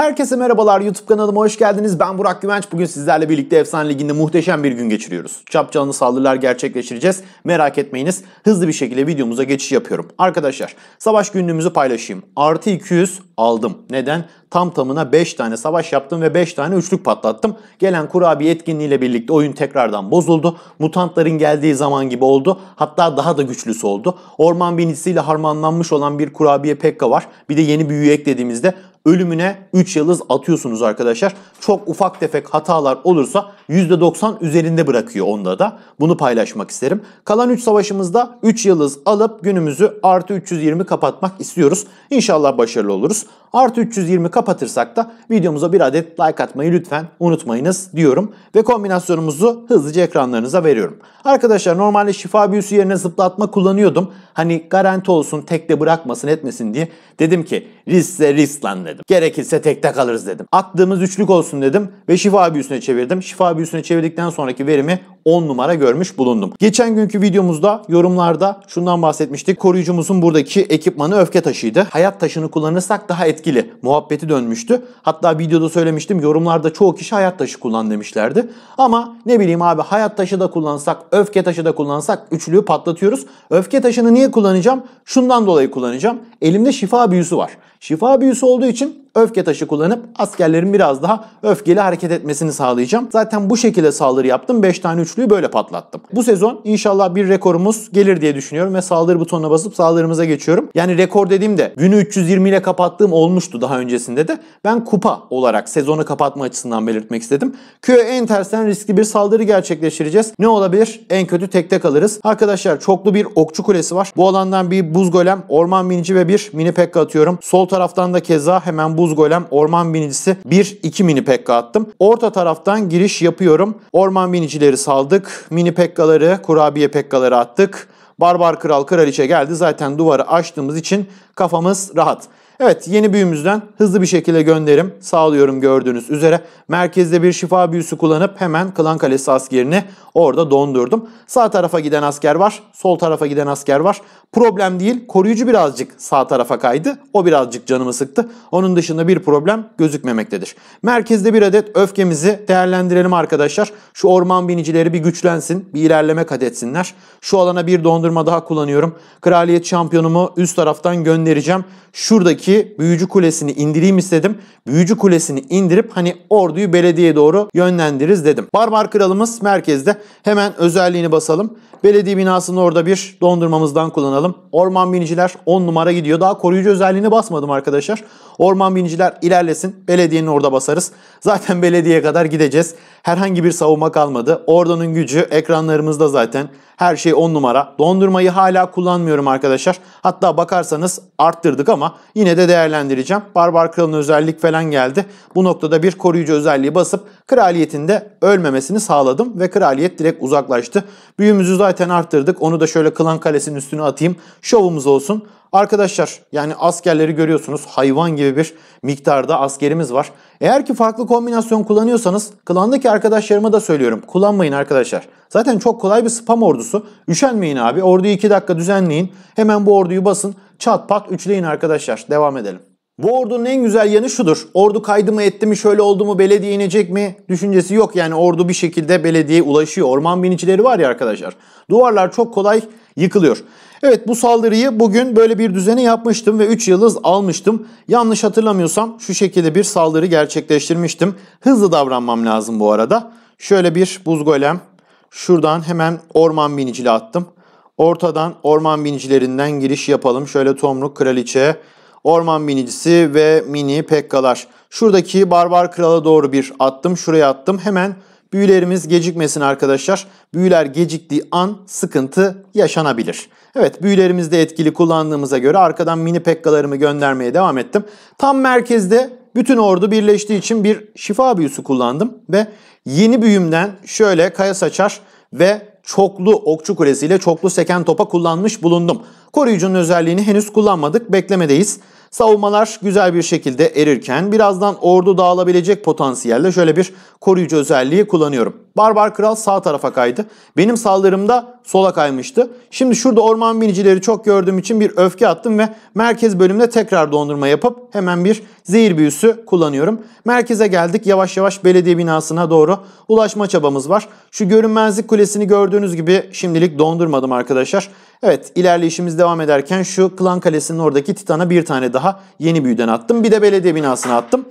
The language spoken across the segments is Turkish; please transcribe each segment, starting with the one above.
Herkese merhabalar YouTube kanalıma hoş geldiniz. Ben Burak Güvenç. Bugün sizlerle birlikte Efsane Ligi'nde muhteşem bir gün geçiriyoruz. Çapcanlı saldırılar gerçekleştireceğiz. Merak etmeyiniz. Hızlı bir şekilde videomuza geçiş yapıyorum. Arkadaşlar savaş günlüğümüzü paylaşayım. Artı 200 aldım. Neden? Tam tamına 5 tane savaş yaptım ve 5 tane üçlük patlattım. Gelen kurabiye etkinliğiyle birlikte oyun tekrardan bozuldu. Mutantların geldiği zaman gibi oldu. Hatta daha da güçlüsü oldu. Orman binicisiyle harmanlanmış olan bir kurabiye pekka var. Bir de yeni büyüyü eklediğimizde ölümüne 3 yıldız atıyorsunuz arkadaşlar. Çok ufak tefek hatalar olursa %90 üzerinde bırakıyor onda da. Bunu paylaşmak isterim. Kalan 3 savaşımızda 3 yıldız alıp günümüzü artı 320 kapatmak istiyoruz. İnşallah başarılı oluruz. Artı 320 kapatırsak da videomuza bir adet like atmayı lütfen unutmayınız diyorum. Ve kombinasyonumuzu hızlıca ekranlarınıza veriyorum. Arkadaşlar normalde şifa büyüsü yerine zıplatma kullanıyordum. Hani garanti olsun tekte bırakmasın etmesin diye. Dedim ki riskse risk lan dedim. Gerekirse tekte kalırız dedim. Attığımız üçlük olsun dedim ve şifa büyüsüne çevirdim. Şifa büyüsüne çevirdikten sonraki verimi 10 numara görmüş bulundum. Geçen günkü videomuzda yorumlarda şundan bahsetmiştik. Koruyucumuzun buradaki ekipmanı öfke taşıydı. Hayat taşını kullanırsak daha etkili. Muhabbeti dönmüştü. Hatta videoda söylemiştim yorumlarda çoğu kişi hayat taşı kullan demişlerdi. Ama ne bileyim abi hayat taşı da kullansak, öfke taşı da kullansak üçlüyü patlatıyoruz. Öfke taşını niye kullanacağım? Şundan dolayı kullanacağım. Elimde şifa büyüsü var. Şifa büyüsü olduğu için öfke taşı kullanıp askerlerin biraz daha öfkeli hareket etmesini sağlayacağım. Zaten bu şekilde saldırı yaptım. 5 tane üçlüyü böyle patlattım. Bu sezon inşallah bir rekorumuz gelir diye düşünüyorum ve saldırı butonuna basıp saldırımıza geçiyorum. Yani rekor dediğimde günü 320 ile kapattığım olmuştu daha öncesinde de. Ben kupa olarak sezonu kapatma açısından belirtmek istedim. Köye en tersten riskli bir saldırı gerçekleştireceğiz. Ne olabilir? En kötü tek tek alırız. Arkadaşlar çoklu bir okçu kulesi var. Bu alandan bir buz golem, orman minici ve bir mini pekka atıyorum. Sol taraftan da keza hemen buz golem orman binicisi 1-2 mini pekka attım. Orta taraftan giriş yapıyorum. Orman binicileri saldık. Mini pekkaları, kurabiye pekkaları attık. Barbar Kral Kraliçe geldi. Zaten duvarı açtığımız için kafamız rahat. Evet yeni büyümüzden hızlı bir şekilde gönderim sağlıyorum gördüğünüz üzere. Merkezde bir şifa büyüsü kullanıp hemen Klan Kalesi askerini orada dondurdum. Sağ tarafa giden asker var, sol tarafa giden asker var. Problem değil koruyucu birazcık sağ tarafa kaydı. O birazcık canımı sıktı. Onun dışında bir problem gözükmemektedir. Merkezde bir adet öfkemizi değerlendirelim arkadaşlar. Şu orman binicileri bir güçlensin, bir ilerleme kat etsinler. Şu alana bir dondurma daha kullanıyorum. Kraliyet şampiyonumu üst taraftan göndereceğim. Şuradaki ki Büyücü Kulesi'ni indireyim istedim. Büyücü Kulesi'ni indirip hani orduyu belediye doğru yönlendiririz dedim. Barbar Kralımız merkezde. Hemen özelliğini basalım. Belediye binasını orada bir dondurmamızdan kullanalım. Orman biniciler 10 numara gidiyor. Daha koruyucu özelliğini basmadım arkadaşlar. Orman biniciler ilerlesin. Belediyenin orada basarız. Zaten belediyeye kadar gideceğiz. Herhangi bir savunma kalmadı. Ordanın gücü ekranlarımızda zaten. Her şey 10 numara. Dondurmayı hala kullanmıyorum arkadaşlar. Hatta bakarsanız arttırdık ama yine de değerlendireceğim. Barbar Kral'ın özellik falan geldi. Bu noktada bir koruyucu özelliği basıp kraliyetinde ölmemesini sağladım ve kraliyet direkt uzaklaştı. Büyümüzü zaten arttırdık. Onu da şöyle Kılan Kalesi'nin üstüne atayım. Şovumuz olsun. Arkadaşlar yani askerleri görüyorsunuz. Hayvan gibi bir miktarda askerimiz var. Eğer ki farklı kombinasyon kullanıyorsanız klandaki arkadaşlarıma da söylüyorum. Kullanmayın arkadaşlar. Zaten çok kolay bir spam ordusu. Üşenmeyin abi. Orduyu 2 dakika düzenleyin. Hemen bu orduyu basın. Çat pat üçleyin arkadaşlar. Devam edelim. Bu ordunun en güzel yanı şudur. Ordu kaydı mı etti mi şöyle oldu mu belediye inecek mi düşüncesi yok. Yani ordu bir şekilde belediyeye ulaşıyor. Orman binicileri var ya arkadaşlar. Duvarlar çok kolay yıkılıyor. Evet bu saldırıyı bugün böyle bir düzeni yapmıştım ve 3 yıldız almıştım. Yanlış hatırlamıyorsam şu şekilde bir saldırı gerçekleştirmiştim. Hızlı davranmam lazım bu arada. Şöyle bir buz golem. Şuradan hemen orman binicili attım. Ortadan orman binicilerinden giriş yapalım. Şöyle tomruk kraliçe orman minicisi ve mini pekkalar. Şuradaki barbar krala doğru bir attım, şuraya attım. Hemen büyülerimiz gecikmesin arkadaşlar. Büyüler geciktiği an sıkıntı yaşanabilir. Evet büyülerimizi de etkili kullandığımıza göre arkadan mini pekkalarımı göndermeye devam ettim. Tam merkezde bütün ordu birleştiği için bir şifa büyüsü kullandım ve yeni büyümden şöyle kaya saçar ve çoklu okçu kulesiyle çoklu seken topa kullanmış bulundum. Koruyucunun özelliğini henüz kullanmadık beklemedeyiz. Savunmalar güzel bir şekilde erirken birazdan ordu dağılabilecek potansiyelle şöyle bir koruyucu özelliği kullanıyorum. Barbar Kral sağ tarafa kaydı. Benim saldırım da sola kaymıştı. Şimdi şurada orman binicileri çok gördüğüm için bir öfke attım ve merkez bölümde tekrar dondurma yapıp hemen bir zehir büyüsü kullanıyorum. Merkeze geldik. Yavaş yavaş belediye binasına doğru ulaşma çabamız var. Şu görünmezlik kulesini gördüğünüz gibi şimdilik dondurmadım arkadaşlar. Evet ilerleyişimiz devam ederken şu klan kalesinin oradaki titana bir tane daha yeni büyüden attım. Bir de belediye binasına attım.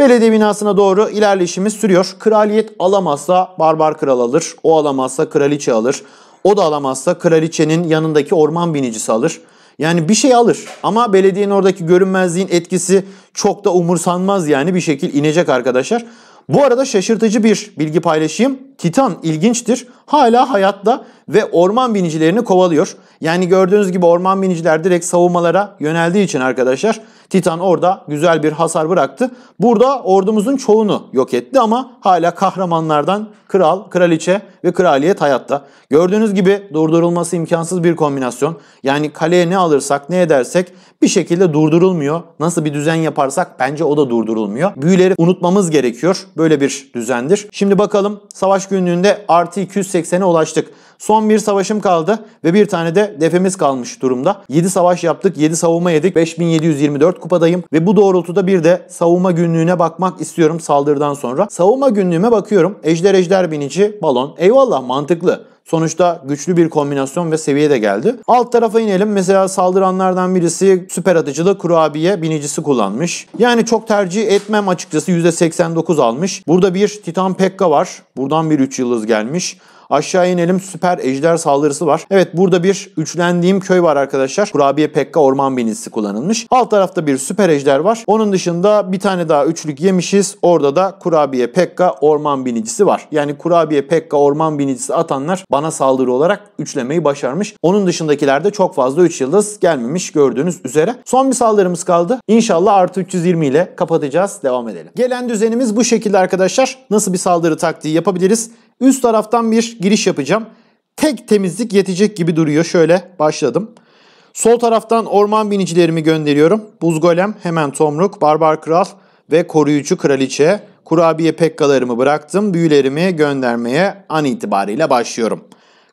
Belediye binasına doğru ilerleyişimiz sürüyor. Kraliyet alamazsa barbar kral alır. O alamazsa kraliçe alır. O da alamazsa kraliçenin yanındaki orman binicisi alır. Yani bir şey alır ama belediyenin oradaki görünmezliğin etkisi çok da umursanmaz yani bir şekil inecek arkadaşlar. Bu arada şaşırtıcı bir bilgi paylaşayım. Titan ilginçtir. Hala hayatta ve orman binicilerini kovalıyor. Yani gördüğünüz gibi orman biniciler direkt savunmalara yöneldiği için arkadaşlar Titan orada güzel bir hasar bıraktı. Burada ordumuzun çoğunu yok etti ama hala kahramanlardan kral, kraliçe ve kraliyet hayatta. Gördüğünüz gibi durdurulması imkansız bir kombinasyon. Yani kaleye ne alırsak ne edersek bir şekilde durdurulmuyor. Nasıl bir düzen yaparsak bence o da durdurulmuyor. Büyüleri unutmamız gerekiyor. Böyle bir düzendir. Şimdi bakalım savaş günlüğünde artı 280'e ulaştık. Son bir savaşım kaldı ve bir tane de defemiz kalmış durumda. 7 savaş yaptık, 7 savunma yedik, 5724 kupadayım ve bu doğrultuda bir de savunma günlüğüne bakmak istiyorum saldırıdan sonra. Savunma günlüğüme bakıyorum. Ejder ejder binici balon. Eyvallah mantıklı. Sonuçta güçlü bir kombinasyon ve seviye de geldi. Alt tarafa inelim. Mesela saldıranlardan birisi süper atıcı da kurabiye binicisi kullanmış. Yani çok tercih etmem açıkçası %89 almış. Burada bir Titan Pekka var. Buradan bir 3 yıldız gelmiş. Aşağı inelim süper ejder saldırısı var. Evet burada bir üçlendiğim köy var arkadaşlar. Kurabiye Pekka orman binisi kullanılmış. Alt tarafta bir süper ejder var. Onun dışında bir tane daha üçlük yemişiz. Orada da Kurabiye Pekka orman binicisi var. Yani Kurabiye Pekka orman binicisi atanlar bana saldırı olarak üçlemeyi başarmış. Onun dışındakilerde çok fazla 3 yıldız gelmemiş gördüğünüz üzere. Son bir saldırımız kaldı. İnşallah artı 320 ile kapatacağız. Devam edelim. Gelen düzenimiz bu şekilde arkadaşlar. Nasıl bir saldırı taktiği yapabiliriz? Üst taraftan bir giriş yapacağım. Tek temizlik yetecek gibi duruyor. Şöyle başladım. Sol taraftan orman binicilerimi gönderiyorum. Buz Golem, Hemen Tomruk, Barbar Kral ve Koruyucu Kraliçe. Kurabiye pekkalarımı bıraktım. Büyülerimi göndermeye an itibariyle başlıyorum.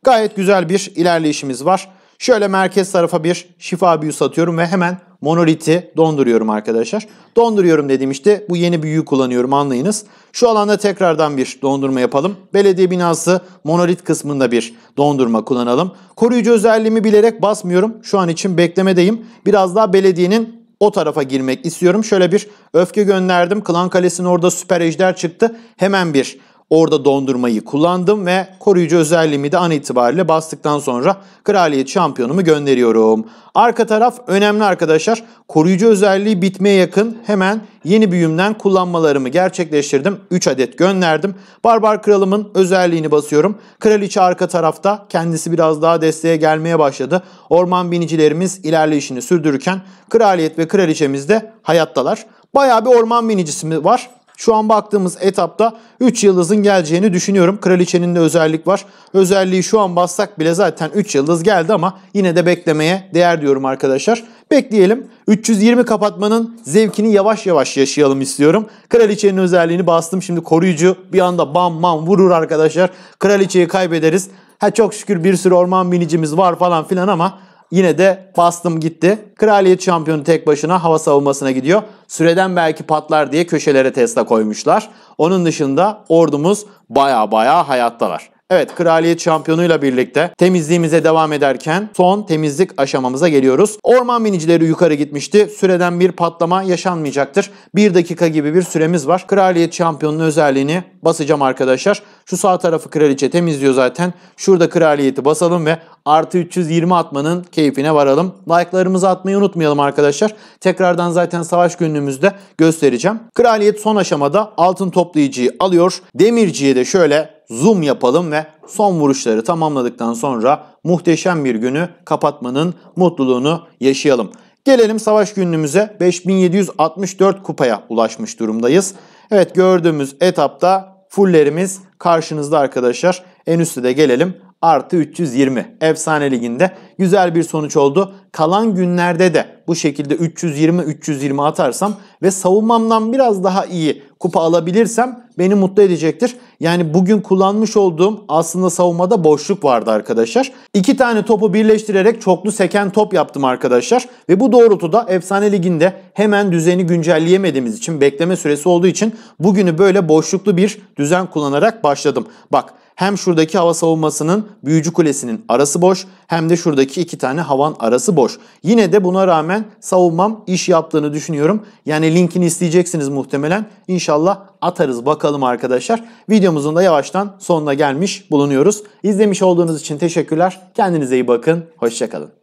Gayet güzel bir ilerleyişimiz var. Şöyle merkez tarafa bir şifa büyü satıyorum ve hemen monoliti donduruyorum arkadaşlar. Donduruyorum dedim işte bu yeni büyüğü kullanıyorum anlayınız. Şu alanda tekrardan bir dondurma yapalım. Belediye binası monolit kısmında bir dondurma kullanalım. Koruyucu özelliğimi bilerek basmıyorum. Şu an için beklemedeyim. Biraz daha belediyenin o tarafa girmek istiyorum. Şöyle bir öfke gönderdim. Klan Kalesi'nin orada süper ejder çıktı. Hemen bir Orada dondurmayı kullandım ve koruyucu özelliğimi de an itibariyle bastıktan sonra kraliyet şampiyonumu gönderiyorum. Arka taraf önemli arkadaşlar. Koruyucu özelliği bitmeye yakın hemen yeni büyümden kullanmalarımı gerçekleştirdim. 3 adet gönderdim. Barbar kralımın özelliğini basıyorum. Kraliçe arka tarafta kendisi biraz daha desteğe gelmeye başladı. Orman binicilerimiz ilerleyişini sürdürürken kraliyet ve kraliçemiz de hayattalar. Bayağı bir orman binicisi var. Şu an baktığımız etapta 3 yıldızın geleceğini düşünüyorum. Kraliçenin de özellik var. Özelliği şu an bassak bile zaten 3 yıldız geldi ama yine de beklemeye değer diyorum arkadaşlar. Bekleyelim. 320 kapatmanın zevkini yavaş yavaş yaşayalım istiyorum. Kraliçenin özelliğini bastım. Şimdi koruyucu bir anda bam bam vurur arkadaşlar. Kraliçeyi kaybederiz. Ha çok şükür bir sürü orman binicimiz var falan filan ama yine de bastım gitti. Kraliyet şampiyonu tek başına hava savunmasına gidiyor. Süreden belki patlar diye köşelere Tesla koymuşlar. Onun dışında ordumuz baya baya hayattalar. Evet kraliyet şampiyonuyla birlikte temizliğimize devam ederken son temizlik aşamamıza geliyoruz. Orman binicileri yukarı gitmişti. Süreden bir patlama yaşanmayacaktır. Bir dakika gibi bir süremiz var. Kraliyet şampiyonunun özelliğini basacağım arkadaşlar. Şu sağ tarafı kraliçe temizliyor zaten. Şurada kraliyeti basalım ve artı 320 atmanın keyfine varalım. Like'larımızı atmayı unutmayalım arkadaşlar. Tekrardan zaten savaş günlüğümüzde göstereceğim. Kraliyet son aşamada altın toplayıcıyı alıyor. Demirciye de şöyle zoom yapalım ve son vuruşları tamamladıktan sonra muhteşem bir günü kapatmanın mutluluğunu yaşayalım. Gelelim savaş günlüğümüze 5764 kupaya ulaşmış durumdayız. Evet gördüğümüz etapta fullerimiz karşınızda arkadaşlar. En üstte de gelelim artı 320. Efsane liginde güzel bir sonuç oldu. Kalan günlerde de bu şekilde 320-320 atarsam ve savunmamdan biraz daha iyi kupa alabilirsem beni mutlu edecektir. Yani bugün kullanmış olduğum aslında savunmada boşluk vardı arkadaşlar. İki tane topu birleştirerek çoklu seken top yaptım arkadaşlar. Ve bu doğrultuda Efsane Ligi'nde hemen düzeni güncelleyemediğimiz için bekleme süresi olduğu için bugünü böyle boşluklu bir düzen kullanarak başladım. Bak hem şuradaki hava savunmasının büyücü kulesinin arası boş hem de şuradaki iki tane havan arası boş. Yine de buna rağmen savunmam iş yaptığını düşünüyorum. Yani linkini isteyeceksiniz muhtemelen. İnşallah atarız bakalım arkadaşlar. Videomuzun da yavaştan sonuna gelmiş bulunuyoruz. İzlemiş olduğunuz için teşekkürler. Kendinize iyi bakın. Hoşçakalın.